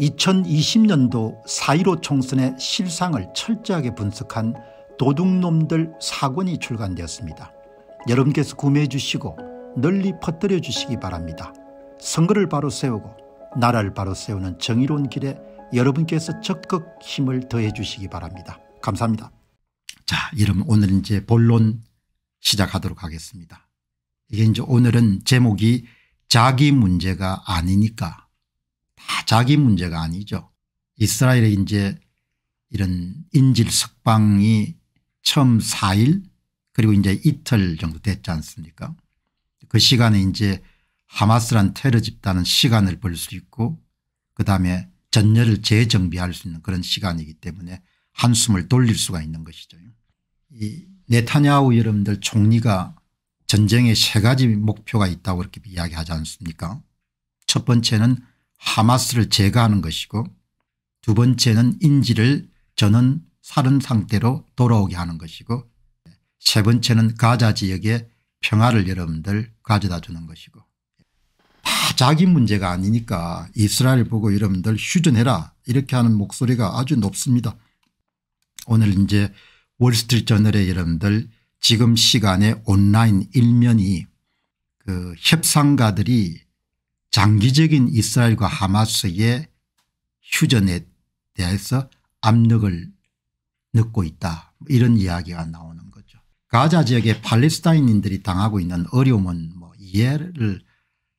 2020년도 4.15 총선의 실상을 철저하게 분석한 도둑놈들 사권이 출간되었습니다. 여러분께서 구매해 주시고 널리 퍼뜨려 주시기 바랍니다. 선거를 바로 세우고 나라를 바로 세우는 정의로운 길에 여러분께서 적극 힘을 더해 주시기 바랍니다. 감사합니다. 자 여러분 오늘 은 이제 본론 시작하도록 하겠습니다. 이게 이제 오늘은 제목이 자기 문제가 아니니까 다 자기 문제가 아니죠. 이스라엘의 이제 이런 인질 석방이 처음 4일 그리고 이제 이틀 정도 됐지 않습니까 그 시간에 이제 하마스란 테러 집단은 시간을 벌 수 있고 그다음에 전열을 재정비할 수 있는 그런 시간이기 때문에 한숨을 돌릴 수가 있는 것이죠. 이 네타냐후 여러분들 총리가 전쟁에 세 가지 목표가 있다고 이렇게 이야기하지 않습니까 첫 번째는 하마스를 제거하는 것이고 두 번째는 인질을 저는 살은 상태로 돌아오게 하는 것이고 세 번째는 가자 지역에 평화를 여러분들 가져다 주는 것이고 다 자기 문제가 아니니까 이스라엘 보고 여러분들 휴전해라 이렇게 하는 목소리가 아주 높습니다. 오늘 이제 월스트리트저널의 여러분들 지금 시간에 온라인 일면이 그 협상가들이 장기적인 이스라엘과 하마스의 휴전에 대해서 압력을 넣고 있다 이런 이야기가 나오는 거죠. 가자 지역에 팔레스타인인들이 당하고 있는 어려움은 뭐 이해를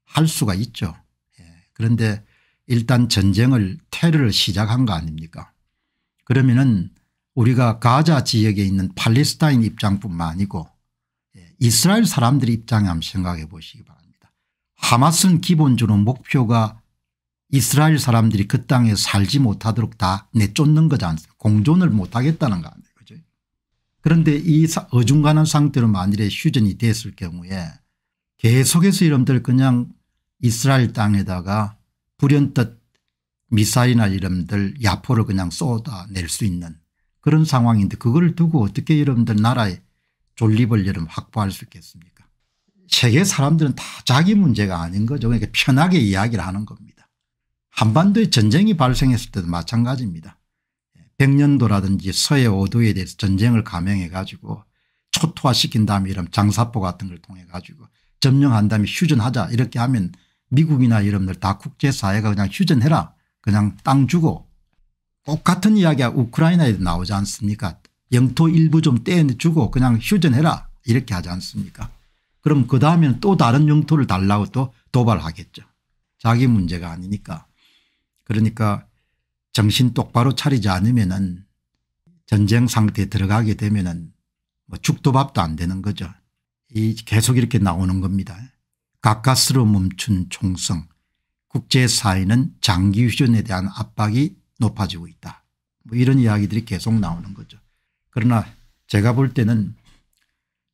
할 수가 있죠. 예. 그런데 일단 전쟁을 테러를 시작한 거 아닙니까 그러면은 우리가 가자 지역에 있는 팔레스타인 입장뿐만 아니고 예, 이스라엘 사람들의 입장에 한번 생각해 보시기 바랍니다. 하마스는 기본적으로 목표가 이스라엘 사람들이 그 땅에 살지 못하도록 다 내쫓는 거지 않습니까 공존을 못하겠다는 거 아니에요. 그죠? 그런데 이 어중간한 상태로 만일에 휴전이 됐을 경우에 계속해서 이름들 그냥 이스라엘 땅에다가 불현듯 미사일이나 이름들 야포를 그냥 쏟아낼 수 있는 그런 상황인데 그걸 두고 어떻게 이름들 나라의 존립을 여름 확보할 수 있겠습니까 세계 사람들은 다 자기 문제가 아닌 거죠. 그러니까 편하게 이야기를 하는 겁니다. 한반도에 전쟁이 발생했을 때도 마찬가지입니다. 백년도라든지 서해 오도에 대해서 전쟁을 감행해 가지고 초토화시킨 다음에 이런 장사포 같은 걸 통해 가지고 점령한 다음에 휴전하자 이렇게 하면 미국이나 이런들 다 국제사회가 그냥 휴전해라 그냥 땅 주고 똑같은 이야기가 우크라이나에도 나오지 않습니까 영토 일부 좀 떼어주고 내 그냥 휴전해라 이렇게 하지 않습니까 그럼 그 다음에는 또 다른 영토를 달라고 또 도발하겠죠. 자기 문제가 아니니까. 그러니까 정신 똑바로 차리지 않으면은 전쟁 상태에 들어가게 되면은 뭐 죽도 밥도 안 되는 거죠. 이 계속 이렇게 나오는 겁니다. 가까스로 멈춘 총성 국제사회는 장기 휴전에 대한 압박이 높아지고 있다. 뭐 이런 이야기들이 계속 나오는 거죠. 그러나 제가 볼 때는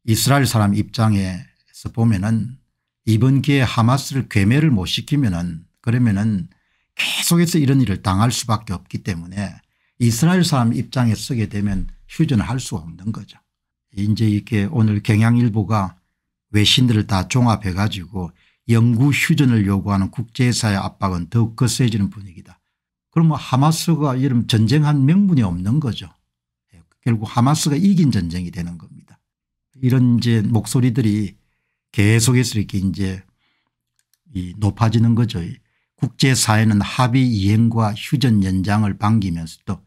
이스라엘 사람 입장에 보면은 이번 기회에 하마스를 괴멸을 못 시키면은 그러면은 계속해서 이런 일을 당할 수밖에 없기 때문에 이스라엘 사람 입장에 서게 되면 휴전을 할 수가 없는 거죠. 이제 이렇게 오늘 경향일보가 외신들을 다 종합해 가지고 영구 휴전을 요구하는 국제사의 압박은 더욱 거세지는 분위기다. 그러면 뭐 하마스가 이런 전쟁한 명분이 없는 거죠. 예, 결국 하마스가 이긴 전쟁이 되는 겁니다. 이런 이제 목소리들이 계속해서 이렇게 이제 이 높아지는 거죠. 국제사회는 합의 이행과 휴전 연장을 반기면서도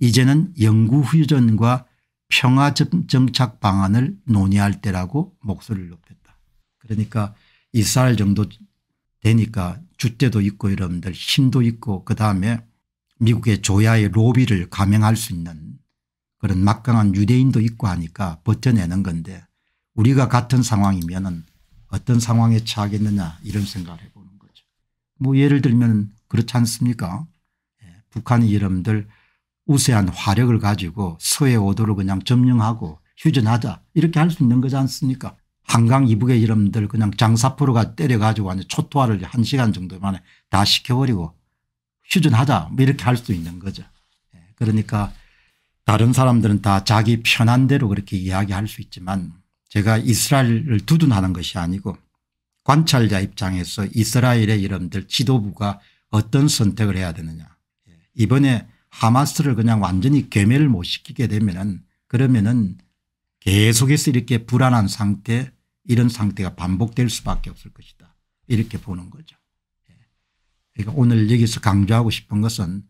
이제는 영구 휴전과 평화 정착 방안을 논의할 때라고 목소리를 높였다. 그러니까 이스라엘 정도 되니까 주대도 있고 여러분들 힘도 있고 그다음에 미국의 조야의 로비를 감행할 수 있는 그런 막강한 유대인도 있고 하니까 버텨내는 건데 우리가 같은 상황이면 은 어떤 상황에 처하겠느냐 이런 생각을 해보는 거죠. 뭐 예를 들면 그렇지 않습니까? 예. 북한이 여러분들 우세한 화력을 가지고 서해 5도를 그냥 점령하고 휴전하자 이렇게 할 수 있는 거지 않습니까? 한강 이북의 여러분들 그냥 장사포로가 때려가지고 완전 초토화를 한 시간 정도 만에 다 시켜버리고 휴전하자 뭐 이렇게 할 수 있는 거죠. 예. 그러니까 다른 사람들은 다 자기 편한 대로 그렇게 이야기할 수 있지만 제가 이스라엘을 두둔하는 것이 아니고 관찰자 입장에서 이스라엘의 이름들 지도부가 어떤 선택을 해야 되느냐 이번에 하마스를 그냥 완전히 괴멸을 못 시키게 되면은 그러면은 계속해서 이렇게 불안한 상태 이런 상태가 반복될 수밖에 없을 것이다 이렇게 보는 거죠. 예. 그러니까 오늘 여기서 강조하고 싶은 것은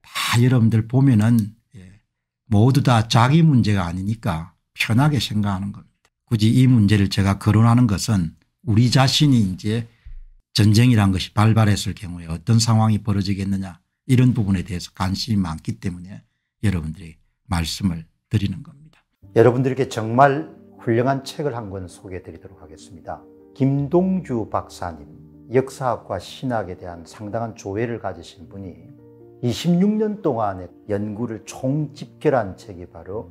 다 여러분들 보면은 예, 모두 다 자기 문제가 아니니까 편하게 생각하는 겁니다. 굳이 이 문제를 제가 거론하는 것은 우리 자신이 이제 전쟁이란 것이 발발했을 경우에 어떤 상황이 벌어지겠느냐 이런 부분에 대해서 관심이 많기 때문에 여러분들이 말씀을 드리는 겁니다. 여러분들께 정말 훌륭한 책을 한 권 소개해 드리도록 하겠습니다. 김동주 박사님, 역사학과 신학에 대한 상당한 조회를 가지신 분이 26년 동안의 연구를 총집결한 책이 바로